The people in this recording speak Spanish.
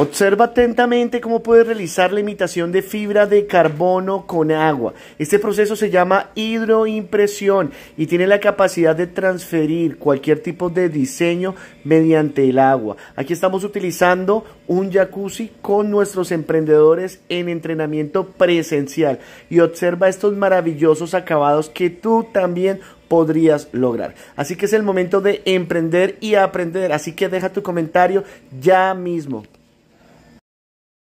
Observa atentamente cómo puedes realizar la imitación de fibra de carbono con agua. Este proceso se llama hidroimpresión y tiene la capacidad de transferir cualquier tipo de diseño mediante el agua. Aquí estamos utilizando un jacuzzi con nuestros emprendedores en entrenamiento presencial y observa estos maravillosos acabados que tú también podrías lograr. Así que es el momento de emprender y aprender. Así que deja tu comentario ya mismo.